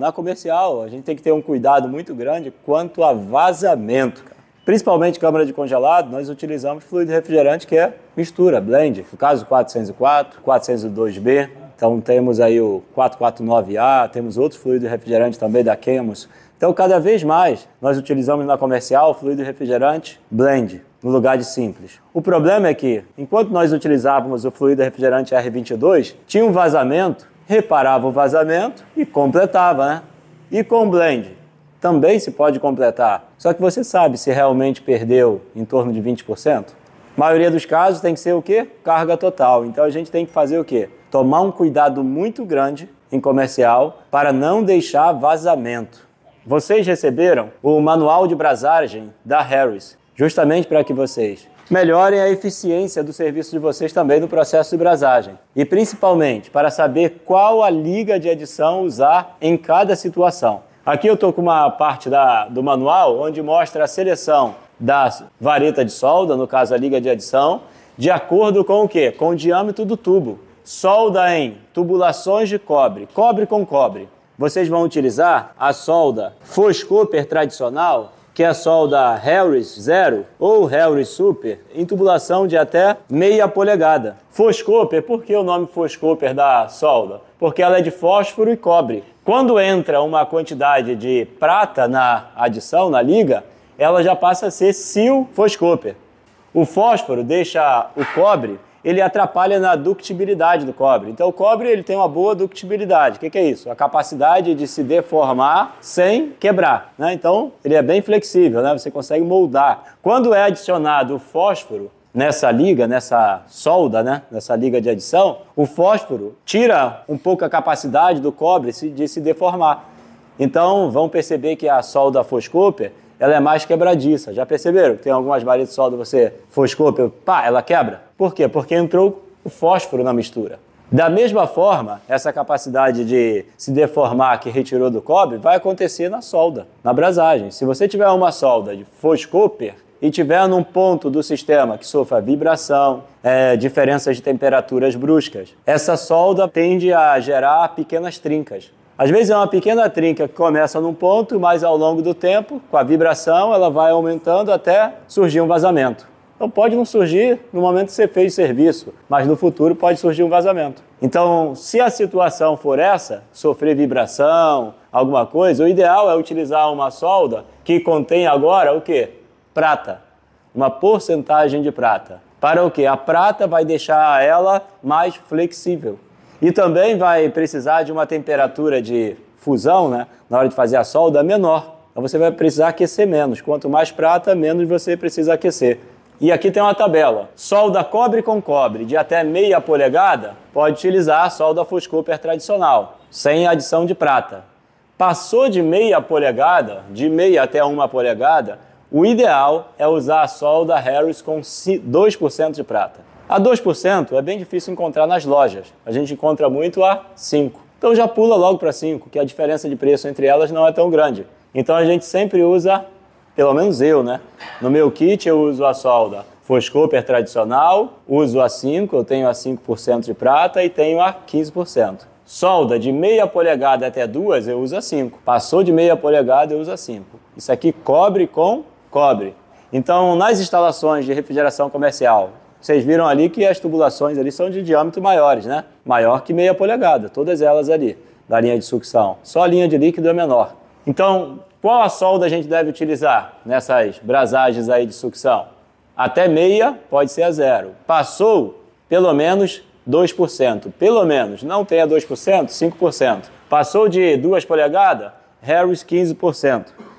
na comercial, a gente tem que ter um cuidado muito grande quanto a vazamento, cara. Principalmente câmara de congelado, nós utilizamos fluido refrigerante que é mistura, blend. No caso 404, 402B, então temos aí o 449A, temos outros fluidos refrigerantes também da Chemos. Então cada vez mais nós utilizamos na comercial fluido refrigerante blend no lugar de simples. O problema é que enquanto nós utilizávamos o fluido refrigerante R22, tinha um vazamento reparava o vazamento e completava, né? E com blend também se pode completar. Só que você sabe se realmente perdeu em torno de 20%? A maioria dos casos tem que ser o quê? Carga total. Então a gente tem que fazer o quê? Tomar um cuidado muito grande em comercial para não deixar vazamento. Vocês receberam o manual de brasagem da Harris justamente para que vocês melhorem a eficiência do serviço de vocês também no processo de brasagem. E principalmente para saber qual a liga de adição usar em cada situação. Aqui eu estou com uma parte da, do manual onde mostra a seleção da vareta de solda, no caso a liga de adição, de acordo com o quê? Com o diâmetro do tubo. Solda em tubulações de cobre, cobre com cobre. Vocês vão utilizar a solda Foscoper tradicional que é solda o Harris Zero ou Harris Super, em tubulação de até meia polegada. Foscoper, por que o nome Foscoper da solda? Porque ela é de fósforo e cobre. Quando entra uma quantidade de prata na adição, na liga, ela já passa a ser sil foscoper. O fósforo deixa o cobre ele atrapalha na ductibilidade do cobre. Então o cobre ele tem uma boa ductibilidade. O que, que, é isso? A capacidade de se deformar sem quebrar. Né? Então ele é bem flexível, né? você consegue moldar. Quando é adicionado o fósforo, nessa liga, nessa solda, né? nessa liga de adição, o fósforo tira um pouco a capacidade do cobre de se deformar. Então, vão perceber que a solda Foscooper ela é mais quebradiça. Já perceberam que tem algumas varilhas de solda você foscou, pá, ela quebra? Por quê? Porque entrou o fósforo na mistura. Da mesma forma, essa capacidade de se deformar que retirou do cobre vai acontecer na solda, na brasagem. Se você tiver uma solda de foscoper e tiver num ponto do sistema que sofra vibração, é, diferenças de temperaturas bruscas, essa solda tende a gerar pequenas trincas. Às vezes é uma pequena trinca que começa num ponto, mas ao longo do tempo, com a vibração, ela vai aumentando até surgir um vazamento. Então pode não surgir no momento que você fez o serviço, mas no futuro pode surgir um vazamento. Então, se a situação for essa, sofrer vibração, alguma coisa, o ideal é utilizar uma solda que contém agora o que? Prata. Uma porcentagem de prata. Para o que? A prata vai deixar ela mais flexível. E também vai precisar de uma temperatura de fusão, né, na hora de fazer a solda, menor. Então você vai precisar aquecer menos. Quanto mais prata, menos você precisa aquecer. E aqui tem uma tabela. Solda cobre com cobre de até meia polegada pode utilizar a solda Fuscooper tradicional, sem adição de prata. Passou de meia polegada, de meia até uma polegada, o ideal é usar a solda Harris com 2% de prata. A 2% é bem difícil encontrar nas lojas. A gente encontra muito a 5. Então já pula logo para 5, que a diferença de preço entre elas não é tão grande. Então a gente sempre usa, pelo menos eu, né? No meu kit eu uso a solda Foscoper tradicional, uso a 5, eu tenho a 5% de prata e tenho a 15%. Solda de meia polegada até duas, eu uso a 5. Passou de meia polegada, eu uso a 5. Isso aqui cobre com cobre. Então, nas instalações de refrigeração comercial vocês viram ali que as tubulações ali são de diâmetro maiores, né? Maior que meia polegada, todas elas ali, da linha de sucção. Só a linha de líquido é menor. Então, qual a solda a gente deve utilizar nessas brasagens aí de sucção? Até meia pode ser a zero. Passou, pelo menos 2%. Pelo menos, não tenha 2%, 5%. Passou de 2 polegadas, Harris 15%.